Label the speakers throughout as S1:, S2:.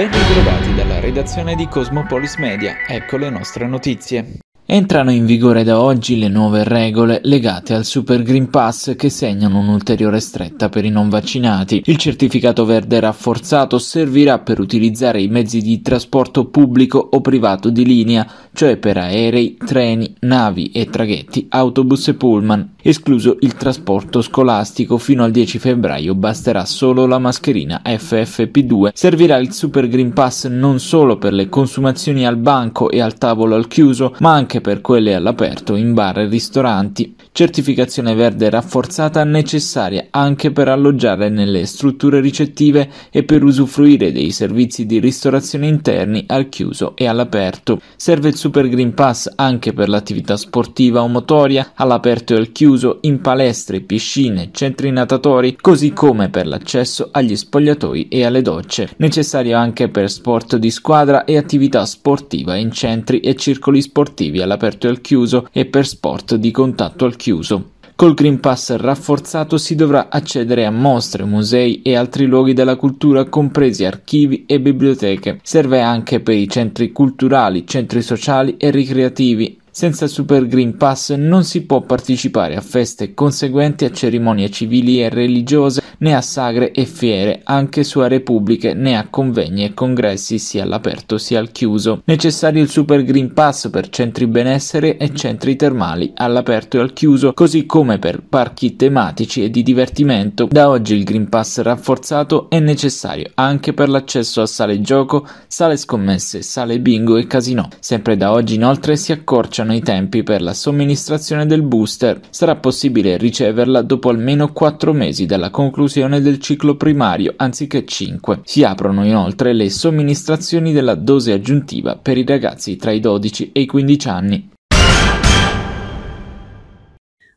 S1: Ben ritrovati dalla redazione di Cosmopolis Media, ecco le nostre notizie. Entrano in vigore da oggi le nuove regole legate al Super Green Pass che segnano un'ulteriore stretta per i non vaccinati. Il certificato verde rafforzato servirà per utilizzare i mezzi di trasporto pubblico o privato di linea, cioè per aerei, treni, navi e traghetti, autobus e pullman Escluso il trasporto scolastico fino al 10 febbraio basterà solo la mascherina FFP2. Servirà il Super Green Pass non solo per le consumazioni al banco e al tavolo al chiuso, ma anche per quelle all'aperto in bar e ristoranti. Certificazione verde rafforzata necessaria anche per alloggiare nelle strutture ricettive e per usufruire dei servizi di ristorazione interni al chiuso e all'aperto. Serve il Super Green Pass anche per l'attività sportiva o motoria all'aperto e al chiuso chiuso in palestre, piscine, centri natatori, così come per l'accesso agli spogliatoi e alle docce, necessario anche per sport di squadra e attività sportiva in centri e circoli sportivi all'aperto e al chiuso e per sport di contatto al chiuso. Col Green Pass rafforzato si dovrà accedere a mostre, musei e altri luoghi della cultura, compresi archivi e biblioteche. Serve anche per i centri culturali, centri sociali e ricreativi senza Super Green Pass non si può partecipare a feste conseguenti a cerimonie civili e religiose né a sagre e fiere, anche su aree pubbliche, né a convegni e congressi sia all'aperto sia al chiuso. Necessario il Super Green Pass per centri benessere e centri termali all'aperto e al chiuso, così come per parchi tematici e di divertimento. Da oggi il Green Pass rafforzato è necessario anche per l'accesso a sale gioco, sale scommesse, sale bingo e casino. Sempre da oggi inoltre si accorciano i tempi per la somministrazione del booster. Sarà possibile riceverla dopo almeno 4 mesi dalla conclusione conclusione del ciclo primario anziché 5. Si aprono inoltre le somministrazioni della dose aggiuntiva per i ragazzi tra i 12 e i 15 anni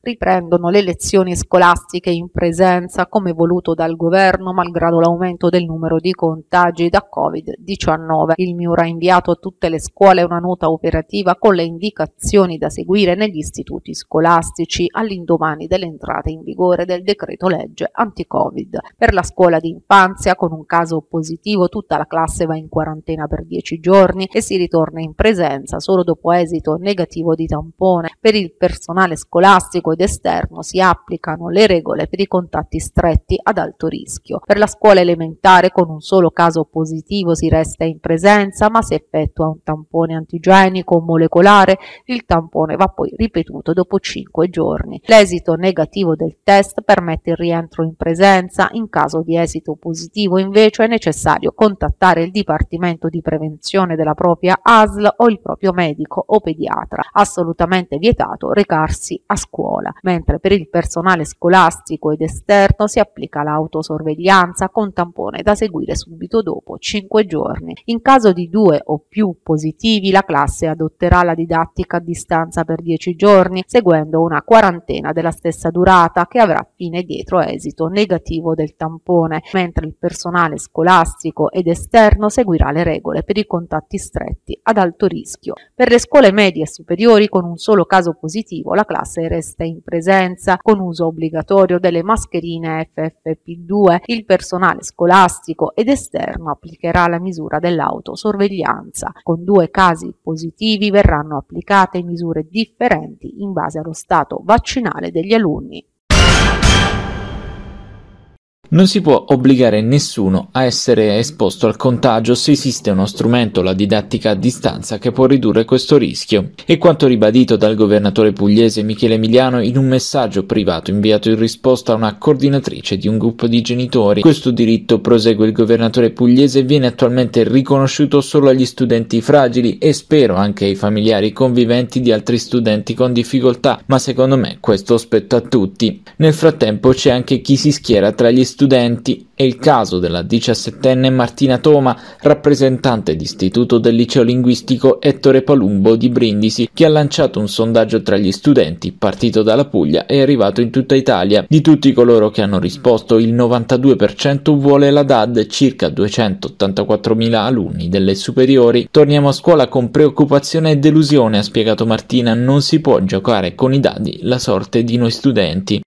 S2: riprendono le lezioni scolastiche in presenza come voluto dal governo malgrado l'aumento del numero di contagi da Covid-19. Il MIUR ha inviato a tutte le scuole una nota operativa con le indicazioni da seguire negli istituti scolastici all'indomani dell'entrata in vigore del decreto legge anti-Covid. Per la scuola di infanzia con un caso positivo tutta la classe va in quarantena per 10 giorni e si ritorna in presenza solo dopo esito negativo di tampone. Per il personale scolastico ed esterno si applicano le regole per i contatti stretti ad alto rischio. Per la scuola elementare con un solo caso positivo si resta in presenza, ma se effettua un tampone antigenico o molecolare, il tampone va poi ripetuto dopo 5 giorni. L'esito negativo del test permette il rientro in presenza, in caso di esito positivo invece è necessario contattare il Dipartimento di Prevenzione della propria ASL o il proprio medico o pediatra. Assolutamente vietato recarsi a scuola scuola, mentre per il personale scolastico ed esterno si applica l'autosorveglianza con tampone da seguire subito dopo 5 giorni. In caso di due o più positivi la classe adotterà la didattica a distanza per 10 giorni, seguendo una quarantena della stessa durata che avrà fine dietro esito negativo del tampone, mentre il personale scolastico ed esterno seguirà le regole per i contatti stretti ad alto rischio. Per le scuole medie e superiori con un solo caso positivo la classe resta in in presenza con uso obbligatorio delle mascherine FFP2. Il personale scolastico ed esterno applicherà la misura dell'autosorveglianza. Con due casi positivi verranno applicate misure differenti in base allo stato vaccinale degli alunni.
S1: Non si può obbligare nessuno a essere esposto al contagio se esiste uno strumento, la didattica a distanza, che può ridurre questo rischio. E quanto ribadito dal governatore pugliese Michele Emiliano in un messaggio privato inviato in risposta a una coordinatrice di un gruppo di genitori, questo diritto, prosegue il governatore pugliese, viene attualmente riconosciuto solo agli studenti fragili e spero anche ai familiari conviventi di altri studenti con difficoltà, ma secondo me questo spetta a tutti. Nel frattempo c'è anche chi si schiera tra gli studenti studenti è il caso della diciassettenne Martina Toma, rappresentante d'istituto del liceo linguistico Ettore Palumbo di Brindisi, che ha lanciato un sondaggio tra gli studenti, partito dalla Puglia e arrivato in tutta Italia. Di tutti coloro che hanno risposto, il 92% vuole la DAD, circa 284.000 alunni delle superiori. Torniamo a scuola con preoccupazione e delusione, ha spiegato Martina, non si può giocare con i dadi la sorte di noi studenti.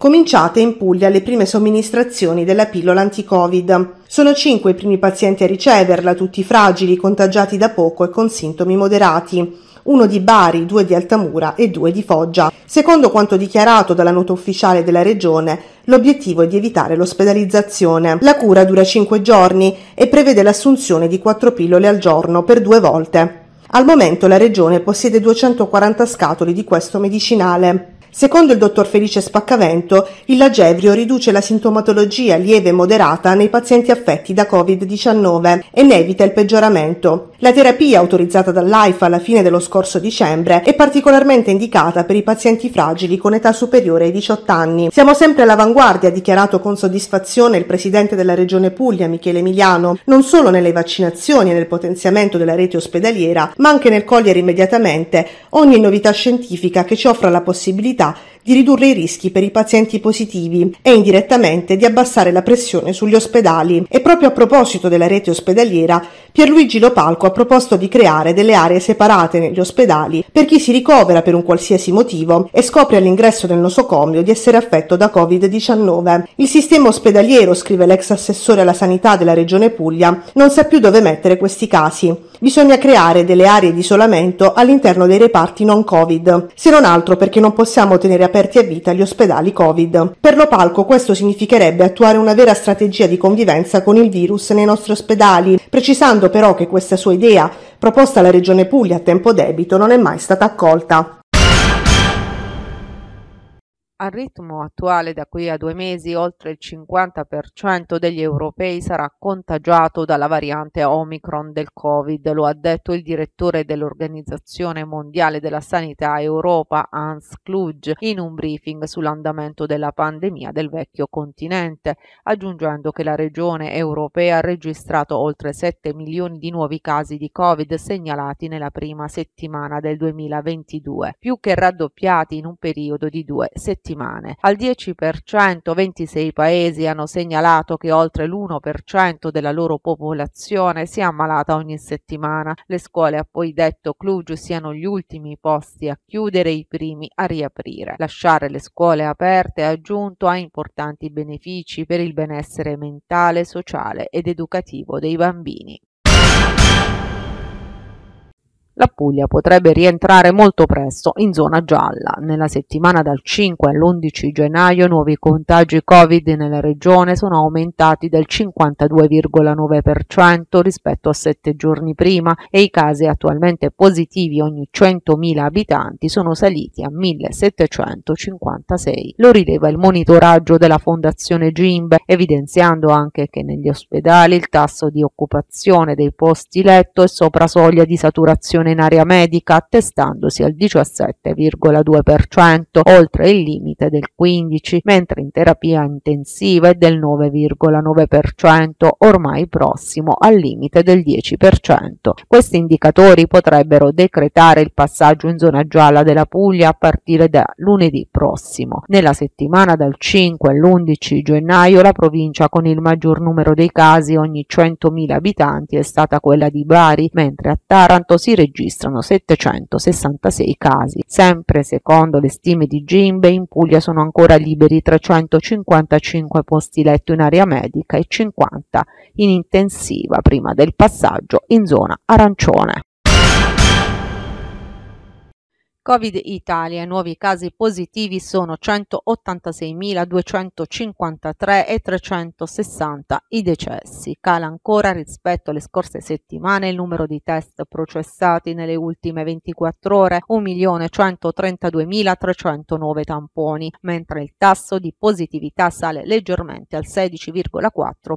S3: Cominciate in Puglia le prime somministrazioni della pillola anti-Covid. Sono cinque i primi pazienti a riceverla, tutti fragili, contagiati da poco e con sintomi moderati. Uno di Bari, due di Altamura e due di Foggia. Secondo quanto dichiarato dalla nota ufficiale della regione, l'obiettivo è di evitare l'ospedalizzazione. La cura dura cinque giorni e prevede l'assunzione di quattro pillole al giorno per due volte. Al momento la regione possiede 240 scatole di questo medicinale. Secondo il dottor Felice Spaccavento, il Lagevrio riduce la sintomatologia lieve e moderata nei pazienti affetti da Covid-19 e ne evita il peggioramento. La terapia autorizzata dall'AIFA alla fine dello scorso dicembre è particolarmente indicata per i pazienti fragili con età superiore ai 18 anni. Siamo sempre all'avanguardia, ha dichiarato con soddisfazione il presidente della Regione Puglia, Michele Emiliano, non solo nelle vaccinazioni e nel potenziamento della rete ospedaliera, ma anche nel cogliere immediatamente ogni novità scientifica che ci offra la possibilità possibilità di ridurre i rischi per i pazienti positivi e indirettamente di abbassare la pressione sugli ospedali. E proprio a proposito della rete ospedaliera, Pierluigi Lopalco ha proposto di creare delle aree separate negli ospedali per chi si ricovera per un qualsiasi motivo e scopre all'ingresso del nosocomio di essere affetto da Covid-19. Il sistema ospedaliero, scrive l'ex assessore alla sanità della regione Puglia, non sa più dove mettere questi casi. Bisogna creare delle aree di isolamento all'interno dei reparti non Covid, se non altro perché non possiamo tenere a aperti a vita gli ospedali Covid. Per Lopalco questo significherebbe attuare una vera strategia di convivenza con il virus nei nostri ospedali, precisando però che questa sua idea, proposta alla Regione Puglia a tempo debito, non è mai stata accolta.
S2: Al ritmo attuale da qui a due mesi oltre il 50% degli europei sarà contagiato dalla variante Omicron del Covid, lo ha detto il direttore dell'Organizzazione Mondiale della Sanità Europa Hans Kluge in un briefing sull'andamento della pandemia del vecchio continente, aggiungendo che la regione europea ha registrato oltre 7 milioni di nuovi casi di Covid segnalati nella prima settimana del 2022, più che raddoppiati in un periodo di due settimane settimane. Al 10% 26 paesi hanno segnalato che oltre l'1% della loro popolazione si è ammalata ogni settimana. Le scuole ha poi detto Cluj siano gli ultimi posti a chiudere, i primi a riaprire. Lasciare le scuole aperte ha aggiunto a importanti benefici per il benessere mentale, sociale ed educativo dei bambini. La Puglia potrebbe rientrare molto presto in zona gialla. Nella settimana dal 5 all'11 gennaio i nuovi contagi Covid nella regione sono aumentati del 52,9% rispetto a sette giorni prima e i casi attualmente positivi ogni 100.000 abitanti sono saliti a 1.756. Lo rileva il monitoraggio della Fondazione Gimbe, evidenziando anche che negli ospedali il tasso di occupazione dei posti letto è sopra soglia di saturazione in area medica attestandosi al 17,2%, oltre il limite del 15%, mentre in terapia intensiva è del 9,9%, ormai prossimo al limite del 10%. Questi indicatori potrebbero decretare il passaggio in zona gialla della Puglia a partire da lunedì prossimo. Nella settimana dal 5 all'11 gennaio la provincia con il maggior numero dei casi ogni 100.000 abitanti è stata quella di Bari, mentre a Taranto si registra registrano 766 casi. Sempre secondo le stime di Gimbe, in Puglia sono ancora liberi 355 posti letto in area medica e 50 in intensiva prima del passaggio in zona arancione. Covid Italia. I nuovi casi positivi sono 186.253 e 360 i decessi. Cala ancora rispetto alle scorse settimane il numero di test processati nelle ultime 24 ore, 1.132.309 tamponi, mentre il tasso di positività sale leggermente al 16,4%.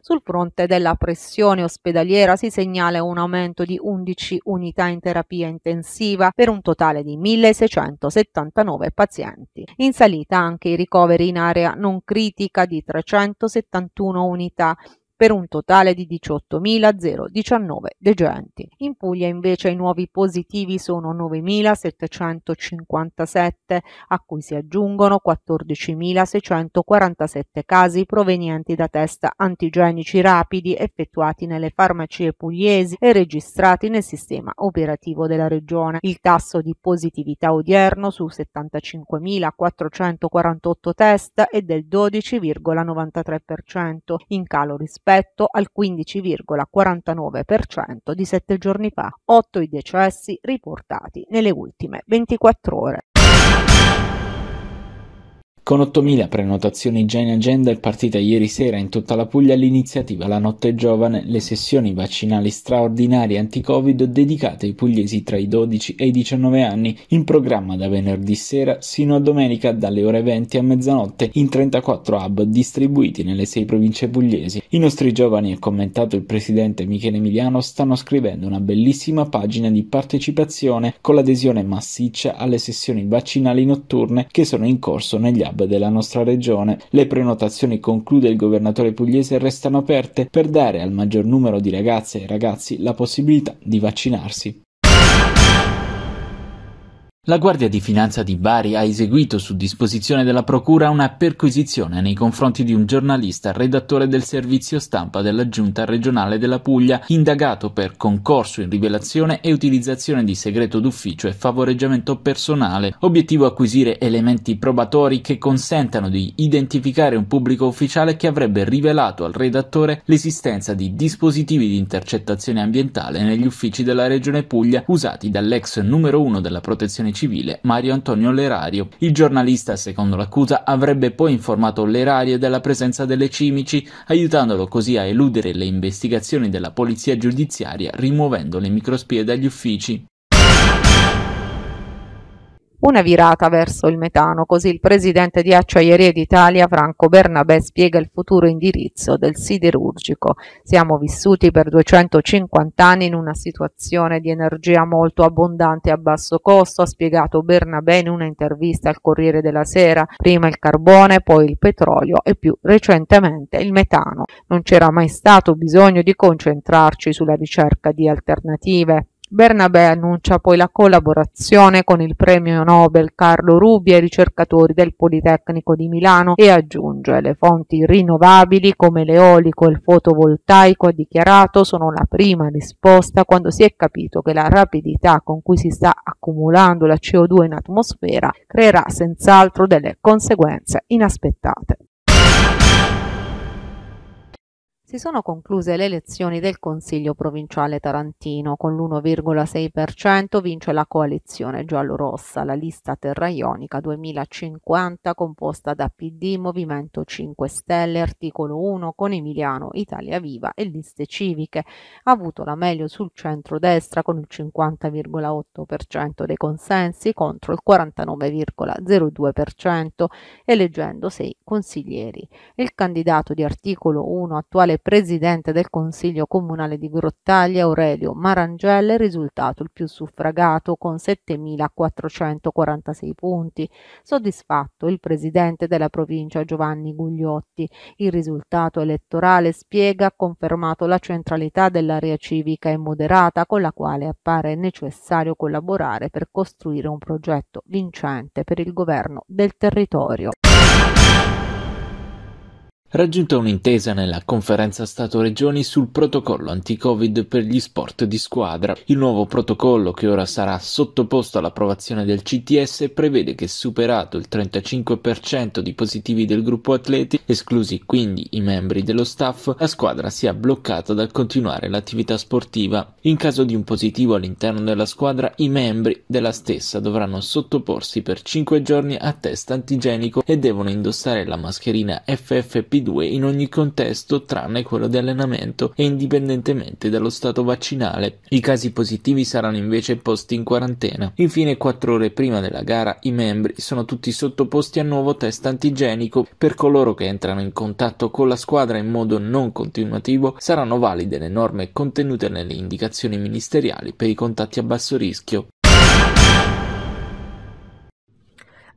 S2: Sul fronte della pressione ospedaliera si segnala un aumento di 11 unità in terapia intensiva per un totale totale di 1679 pazienti. In salita anche i ricoveri in area non critica di 371 unità per un totale di 18.019 degenti. In Puglia invece i nuovi positivi sono 9.757, a cui si aggiungono 14.647 casi provenienti da test antigenici rapidi effettuati nelle farmacie pugliesi e registrati nel sistema operativo della regione. Il tasso di positività odierno su 75.448 test è del 12,93%, in calo rispetto rispetto al 15,49% di sette giorni fa, 8 i decessi riportati nelle ultime 24 ore.
S1: Con 8.000 prenotazioni già in agenda è partita ieri sera in tutta la Puglia l'iniziativa La Notte Giovane, le sessioni vaccinali straordinarie anti-Covid dedicate ai pugliesi tra i 12 e i 19 anni, in programma da venerdì sera sino a domenica dalle ore 20 a mezzanotte in 34 hub distribuiti nelle 6 province pugliesi. I nostri giovani, ha commentato il presidente Michele Emiliano, stanno scrivendo una bellissima pagina di partecipazione con l'adesione massiccia alle sessioni vaccinali notturne che sono in corso negli hub della nostra regione. Le prenotazioni, conclude il governatore pugliese, restano aperte per dare al maggior numero di ragazze e ragazzi la possibilità di vaccinarsi. La Guardia di Finanza di Bari ha eseguito su disposizione della Procura una perquisizione nei confronti di un giornalista redattore del servizio stampa della Giunta regionale della Puglia, indagato per concorso in rivelazione e utilizzazione di segreto d'ufficio e favoreggiamento personale, obiettivo acquisire elementi probatori che consentano di identificare un pubblico ufficiale che avrebbe rivelato al redattore l'esistenza di dispositivi di intercettazione ambientale negli uffici della Regione Puglia usati dall'ex numero uno della protezione civile civile Mario Antonio Lerario. Il giornalista, secondo l'accusa, avrebbe poi informato Lerario della presenza delle cimici, aiutandolo così a eludere le investigazioni della polizia giudiziaria rimuovendo le microspie dagli uffici
S2: una virata verso il metano, così il presidente di Acciaierie d'Italia Franco Bernabé spiega il futuro indirizzo del siderurgico. Siamo vissuti per 250 anni in una situazione di energia molto abbondante a basso costo, ha spiegato Bernabé in un'intervista al Corriere della Sera, prima il carbone, poi il petrolio e più recentemente il metano. Non c'era mai stato bisogno di concentrarci sulla ricerca di alternative. Bernabé annuncia poi la collaborazione con il premio Nobel Carlo Rubi ai ricercatori del Politecnico di Milano e aggiunge le fonti rinnovabili come l'eolico e il fotovoltaico ha dichiarato sono la prima risposta quando si è capito che la rapidità con cui si sta accumulando la CO2 in atmosfera creerà senz'altro delle conseguenze inaspettate si sono concluse le elezioni del Consiglio provinciale tarantino. Con l'1,6% vince la coalizione giallorossa, la lista Terra Ionica 2050 composta da PD, Movimento 5 Stelle, Articolo 1 con Emiliano, Italia Viva e liste civiche. Ha avuto la meglio sul centro-destra con il 50,8% dei consensi contro il 49,02%, eleggendo sei consiglieri. Il candidato di Articolo 1 attuale presidente del Consiglio Comunale di Grottaglia, Aurelio Marangelle, risultato il più suffragato con 7.446 punti. Soddisfatto il presidente della provincia Giovanni Gugliotti. Il risultato elettorale spiega ha confermato la centralità dell'area civica e moderata con la quale appare necessario collaborare per costruire un progetto vincente per il governo del territorio
S1: raggiunta un'intesa nella Conferenza Stato-Regioni sul protocollo anti-Covid per gli sport di squadra. Il nuovo protocollo, che ora sarà sottoposto all'approvazione del CTS, prevede che superato il 35% di positivi del gruppo atleti, esclusi quindi i membri dello staff, la squadra sia bloccata dal continuare l'attività sportiva. In caso di un positivo all'interno della squadra, i membri della stessa dovranno sottoporsi per 5 giorni a test antigenico e devono indossare la mascherina FFP tutti due in ogni contesto tranne quello di allenamento e indipendentemente dallo stato vaccinale. I casi positivi saranno invece posti in quarantena. Infine, quattro ore prima della gara, i membri sono tutti sottoposti a nuovo test antigenico. Per coloro che entrano in contatto con la squadra in modo non continuativo saranno valide le norme contenute nelle indicazioni ministeriali per i contatti a basso rischio.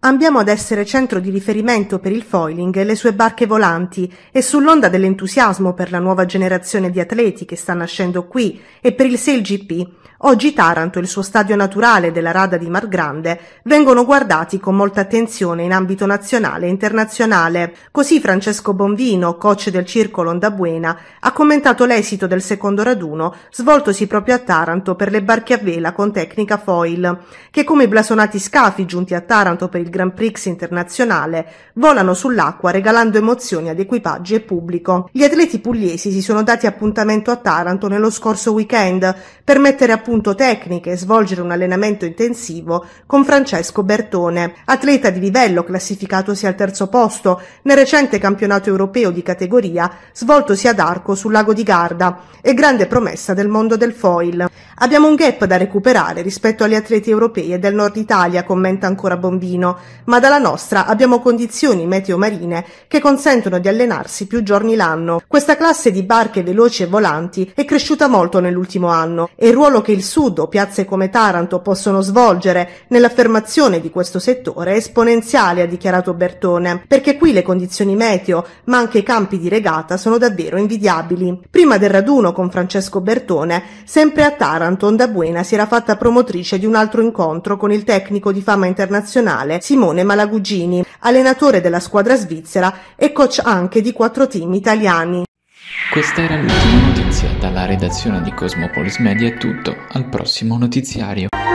S3: Ambiamo ad essere centro di riferimento per il foiling e le sue barche volanti e sull'onda dell'entusiasmo per la nuova generazione di atleti che sta nascendo qui e per il SailGP, oggi Taranto e il suo stadio naturale della Rada di Mar Grande vengono guardati con molta attenzione in ambito nazionale e internazionale. Così Francesco Bonvino, coach del Circolo Ondabuena, ha commentato l'esito del secondo raduno svoltosi proprio a Taranto per le barche a vela con tecnica foil, che come i blasonati scafi giunti a Taranto per il Grand Prix internazionale volano sull'acqua regalando emozioni ad equipaggi e pubblico. Gli atleti pugliesi si sono dati appuntamento a Taranto nello scorso weekend per mettere a punto appunto tecniche e svolgere un allenamento intensivo con Francesco Bertone, atleta di livello classificatosi al terzo posto nel recente campionato europeo di categoria svoltosi ad Arco sul lago di Garda e grande promessa del mondo del foil. Abbiamo un gap da recuperare rispetto agli atleti europei e del nord Italia, commenta ancora Bombino, ma dalla nostra abbiamo condizioni meteo marine che consentono di allenarsi più giorni l'anno. Questa classe di barche veloci e volanti è cresciuta molto nell'ultimo anno e il ruolo che il sud o piazze come Taranto possono svolgere nell'affermazione di questo settore è esponenziale, ha dichiarato Bertone, perché qui le condizioni meteo, ma anche i campi di regata sono davvero invidiabili. Prima del raduno con Francesco Bertone, sempre a Taranto da buena si era fatta promotrice di un altro incontro con il tecnico di fama internazionale Simone Malagugini, allenatore della squadra svizzera e coach anche di quattro team italiani.
S1: Questa era l'ultima notizia dalla redazione di Cosmopolis Media, è tutto, al prossimo notiziario.